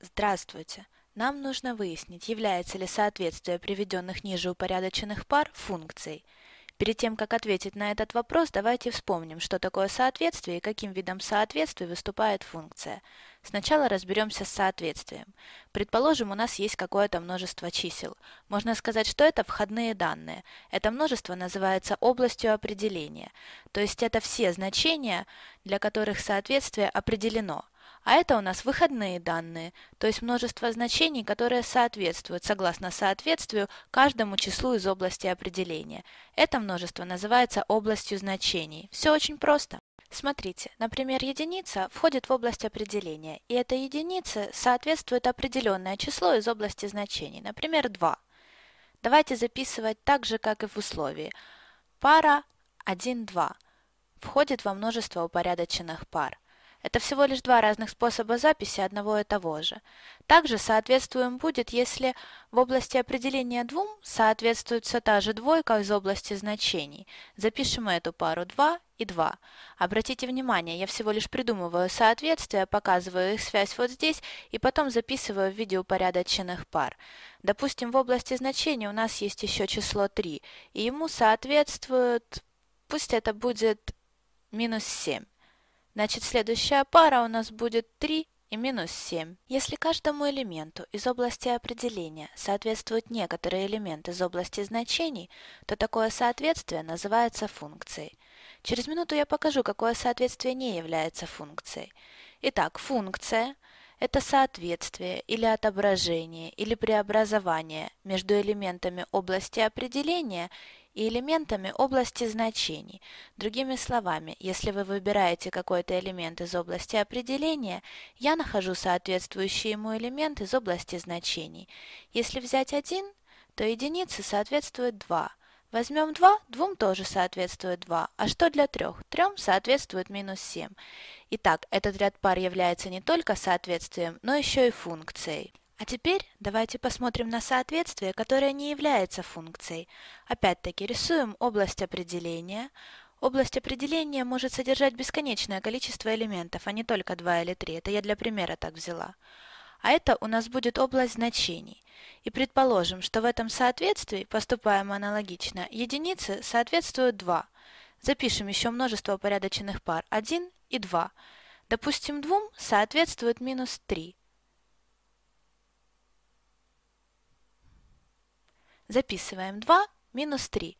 Здравствуйте. Нам нужно выяснить, является ли соответствие приведенных ниже упорядоченных пар функцией. Перед тем, как ответить на этот вопрос, давайте вспомним, что такое соответствие и каким видом соответствий выступает функция. Сначала разберемся с соответствием. Предположим, у нас есть какое-то множество чисел. Можно сказать, что это входные данные. Это множество называется областью определения. То есть это все значения, для которых соответствие определено – а это у нас выходные данные, то есть множество значений, которые соответствуют, согласно соответствию, каждому числу из области определения. Это множество называется областью значений. Все очень просто. Смотрите, например, единица входит в область определения, и эта единица соответствует определенное число из области значений, например, 2. Давайте записывать так же, как и в условии. Пара 1, 2 входит во множество упорядоченных пар. Это всего лишь два разных способа записи одного и того же. Также соответствуем будет, если в области определения двум соответствует та же двойка из области значений. Запишем эту пару 2 и 2. Обратите внимание, я всего лишь придумываю соответствия, показываю их связь вот здесь и потом записываю в виде упорядоченных пар. Допустим, в области значений у нас есть еще число 3, и ему соответствует, пусть это будет минус 7. Значит, следующая пара у нас будет 3 и минус 7. Если каждому элементу из области определения соответствует некоторый элемент из области значений, то такое соответствие называется функцией. Через минуту я покажу, какое соответствие не является функцией. Итак, функция – это соответствие или отображение или преобразование между элементами области определения и элементами области значений. Другими словами, если вы выбираете какой-то элемент из области определения, я нахожу соответствующий ему элемент из области значений. Если взять один, то единице соответствует 2. Возьмем 2, двум тоже соответствует 2. А что для трех? Трем соответствует минус 7. Итак, этот ряд пар является не только соответствием, но еще и функцией. А теперь давайте посмотрим на соответствие, которое не является функцией. Опять-таки рисуем область определения. Область определения может содержать бесконечное количество элементов, а не только 2 или 3. Это я для примера так взяла. А это у нас будет область значений. И предположим, что в этом соответствии, поступаем аналогично, единицы соответствуют 2. Запишем еще множество упорядоченных пар 1 и 2. Допустим, 2 соответствует минус 3. Записываем 2 минус 3.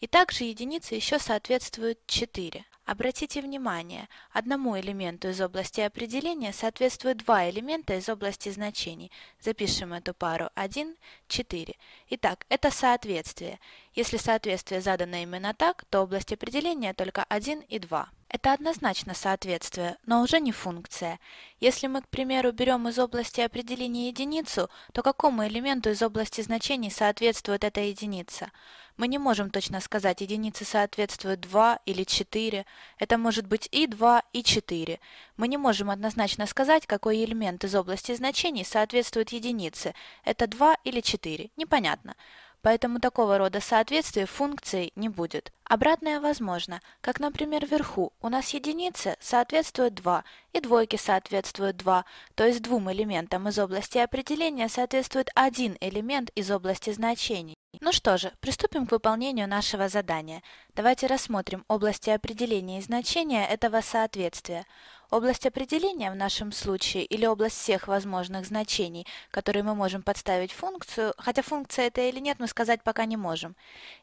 И также единицы еще соответствуют 4. Обратите внимание, одному элементу из области определения соответствуют два элемента из области значений. Запишем эту пару 1, 4. Итак, это соответствие. Если соответствие задано именно так, то область определения только 1 и 2. Это однозначно соответствие, но уже не функция. Если мы, к примеру, берем из области определения единицу, то какому элементу из области значений соответствует эта единица? Мы не можем точно сказать, единице соответствуют 2 или 4. Это может быть и 2, и 4. Мы не можем однозначно сказать, какой элемент из области значений соответствует единице. Это 2 или 4. Непонятно поэтому такого рода соответствия функции не будет. Обратное возможно, как, например, вверху у нас единицы соответствуют 2 и двойки соответствуют 2, то есть двум элементам из области определения соответствует один элемент из области значений. Ну что же, приступим к выполнению нашего задания. Давайте рассмотрим области определения и значения этого соответствия. Область определения в нашем случае или область всех возможных значений, которые мы можем подставить функцию, хотя функция это или нет, мы сказать пока не можем.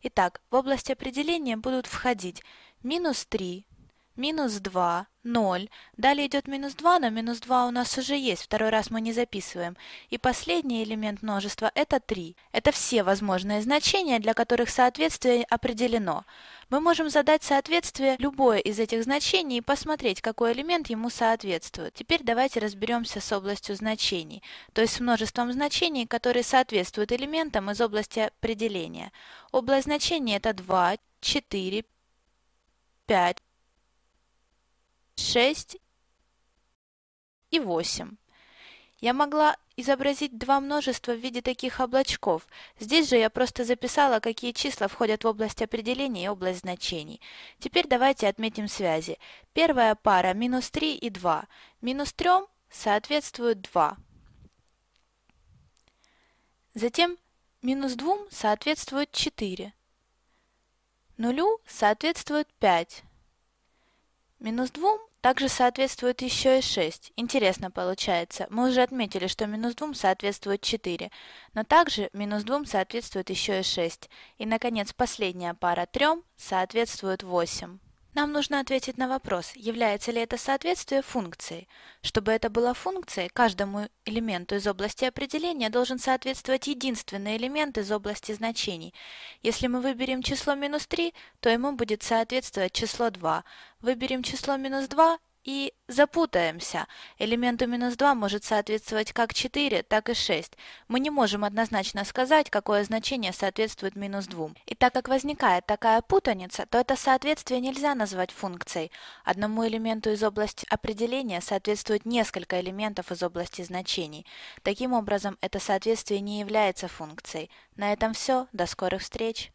Итак, в область определения будут входить минус 3 минус 2, 0, далее идет минус 2, но минус 2 у нас уже есть, второй раз мы не записываем. И последний элемент множества – это 3. Это все возможные значения, для которых соответствие определено. Мы можем задать соответствие любое из этих значений и посмотреть, какой элемент ему соответствует. Теперь давайте разберемся с областью значений, то есть с множеством значений, которые соответствуют элементам из области определения. Область значений – это 2, 4, 5, 6 и 8. Я могла изобразить два множества в виде таких облачков. Здесь же я просто записала, какие числа входят в область определения и область значений. Теперь давайте отметим связи. Первая пара – минус 3 и 2. Минус 3 соответствует 2. Затем минус 2 соответствует 4. Нулю соответствует 5. Минус 2 также соответствует еще и 6. Интересно получается. Мы уже отметили, что минус 2 соответствует 4. Но также минус 2 соответствует еще и 6. И, наконец, последняя пара 3 соответствует 8. Нам нужно ответить на вопрос, является ли это соответствие функции. Чтобы это была функция, каждому элементу из области определения должен соответствовать единственный элемент из области значений. Если мы выберем число минус 3, то ему будет соответствовать число 2. Выберем число минус 2, и запутаемся. Элементу минус 2 может соответствовать как 4, так и 6. Мы не можем однозначно сказать, какое значение соответствует минус 2. И так как возникает такая путаница, то это соответствие нельзя назвать функцией. Одному элементу из области определения соответствует несколько элементов из области значений. Таким образом, это соответствие не является функцией. На этом все. До скорых встреч!